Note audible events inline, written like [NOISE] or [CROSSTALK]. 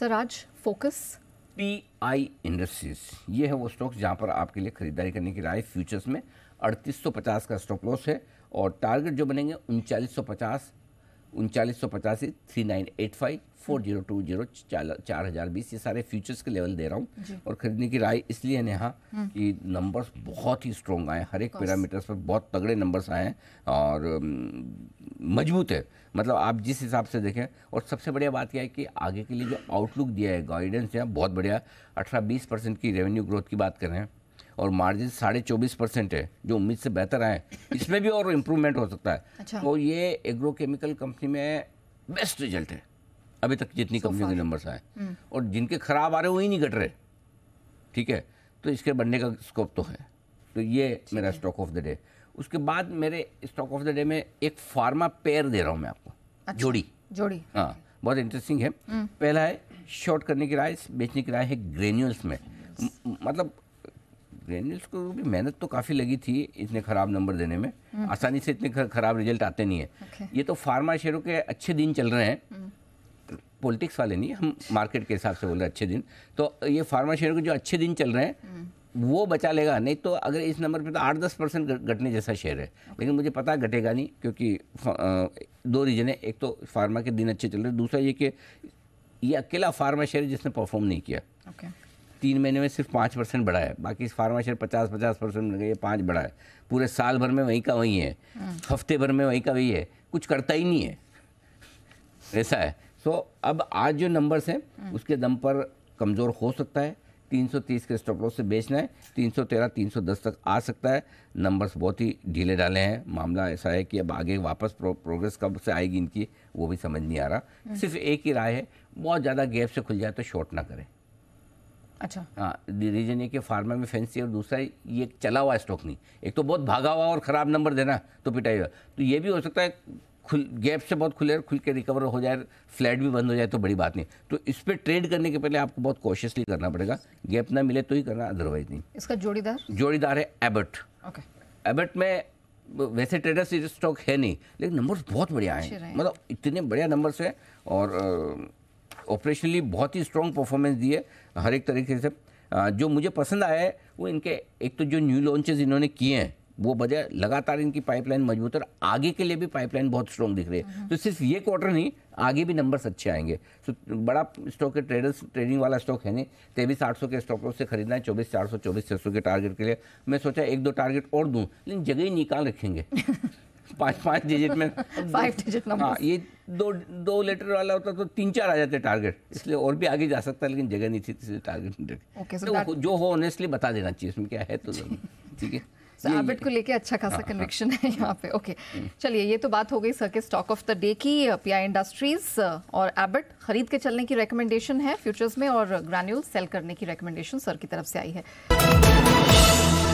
Sir आज focus P I industries ये है वो स्टॉक जहाँ पर आपके लिए खरीदारी करने की राय फ्यूचर्स में अड़तीस का स्टॉप लॉस है और टारगेट जो बनेंगे उनचालीस उनचालीस सौ पचासी three nine eight five four zero two zero चार हज़ार बीस ये सारे फ्यूचर्स के लेवल दे रहा हूँ और खरीदने की राय इसलिए नेहा हम्म। कि नंबर्स बहुत ही स्ट्रॉन्ग आए हर एक पैरामीटर्स पर बहुत तगड़े नंबर्स आए हैं और मजबूत है मतलब आप जिस हिसाब से देखें और सबसे बढ़िया बात यह है कि आगे के लिए जो आउटलुक दिया है गाइडेंस है बहुत बढ़िया अठारह बीस परसेंट की रेवेन्यू ग्रोथ की बात कर रहे हैं और मार्जिन साढ़े चौबीस परसेंट है जो उम्मीद से बेहतर आए इसमें भी और इम्प्रूवमेंट हो सकता है अच्छा। तो ये एग्रोकेमिकल कंपनी में बेस्ट रिजल्ट है अभी तक जितनी कंपनियों के नंबर्स आए हम्म। और जिनके खराब आ रहे वही नहीं घट रहे ठीक है तो इसके बनने का स्कोप तो है तो ये मेरा स्टॉक ऑफ द डे उसके बाद मेरे स्टॉक ऑफ द डे में एक फार्मा पेयर दे रहा हूँ मैं आपको अच्छा, जोड़ी जोड़ी हाँ बहुत इंटरेस्टिंग है हम्म। पहला है शॉर्ट करने की राय बेचने की राय है ग्रेन्यूल्स में मतलब ग्रेनिल्स को भी मेहनत तो काफ़ी लगी थी इतने ख़राब नंबर देने में हम्म। आसानी से इतने ख़राब रिजल्ट आते नहीं है okay. ये तो फार्मा शेयरों के अच्छे दिन चल रहे हैं पॉलिटिक्स हम्म। वाले नहीं हम मार्केट के हिसाब से बोल रहे हैं अच्छे दिन तो ये फार्मा शेयरों के जो अच्छे दिन चल रहे हैं हम्म। वो बचा लेगा नहीं तो अगर इस नंबर पे तो आठ दस परसेंट घटने जैसा शेयर है लेकिन मुझे पता घटेगा नहीं क्योंकि दो रीज़न है एक तो फार्मा के दिन अच्छे चल रहे दूसरा ये कि ये अकेला फार्मा शेयर जिसने परफॉर्म नहीं किया okay. तीन महीने में सिर्फ पाँच परसेंट बढ़ा है बाकी फार्मा शेयर पचास पचास परसेंट बढ़ गई है पाँच बढ़ा है पूरे साल भर में वहीं का वहीं है हम्म। हफ्ते भर में वहीं का वही है कुछ करता ही नहीं है ऐसा है सो अब आज जो नंबर्स हैं हम्म। उसके दम पर कमज़ोर हो सकता है 330 के स्टॉप लॉस से बेचना है 313 310 तक आ सकता है नंबर्स बहुत ही ढीले डाले हैं मामला ऐसा है कि अब आगे वापस प्रो, प्रोग्रेस कब से आएगी इनकी वो भी समझ नहीं आ रहा हम्म। सिर्फ एक ही राय है बहुत ज़्यादा गैप से खुल जाए तो शॉर्ट ना करें अच्छा हाँ रीजन ये कि फार्मा में फैंसी और दूसरा ये चला हुआ स्टॉक नहीं एक तो बहुत भागा हुआ और ख़राब नंबर देना तो पिटाई हुआ तो ये भी हो सकता है खुल गैप से बहुत खुले खुल के रिकवर हो जाए फ्लैट भी बंद हो जाए तो बड़ी बात नहीं तो इस पर ट्रेड करने के पहले आपको बहुत कॉशियसली करना पड़ेगा गैप ना मिले तो ही करना अदरवाइज नहीं इसका जोड़ीदार जोड़ीदार है एबट ओके एबट में वैसे ट्रेडर्स स्टॉक है नहीं लेकिन नंबर्स बहुत बढ़िया हैं मतलब इतने बढ़िया नंबर्स हैं और ऑपरेशनली बहुत ही स्ट्रॉन्ग परफॉर्मेंस दी है हर एक तरीके से जो मुझे पसंद आया है वो इनके एक तो जो न्यू लॉन्चेज इन्होंने किए हैं वो वजह लगातार इनकी पाइपलाइन मजबूत है और आगे के लिए भी पाइपलाइन बहुत स्ट्रॉन्ग दिख रही है हम्म। तो सिर्फ ये क्वार्टर नहीं आगे भी नंबर्स अच्छे आएंगे तो बड़ा स्टॉक है ट्रेडर्स ट्रेडिंग वाला स्टॉक है नहीं तेईस आठ के स्टॉक से खरीदना है चौबीस चार सौ चौबीस छः सौ के टारगेट के लिए मैं सोचा एक दो टारगेट और दूँ लेकिन जगह ही निकाल रखेंगे [LAUGHS] पाँच पाँच डिजिट में फाइव डिजिट नंबर हाँ ये दो दो लेटर वाला होता तो तीन चार आ जाते टारगेट इसलिए और भी आगे जा सकता है लेकिन जगह नहीं थी इसलिए टारगेट okay, so तो जो हो ऑनेस्टली बता देना चाहिए इसमें क्या है तो ठीक है एबिट so, को लेके अच्छा खासा कन्विक्शन हाँ, हाँ। है यहाँ पे ओके हम्म। चलिए ये तो बात हो गई सर के स्टॉक ऑफ द डे की पीआई uh, इंडस्ट्रीज uh, और एबिट खरीद के चलने की रिकमेंडेशन है फ्यूचर्स में और ग्रैन्यूल सेल करने की रिकमेंडेशन सर की तरफ से आई है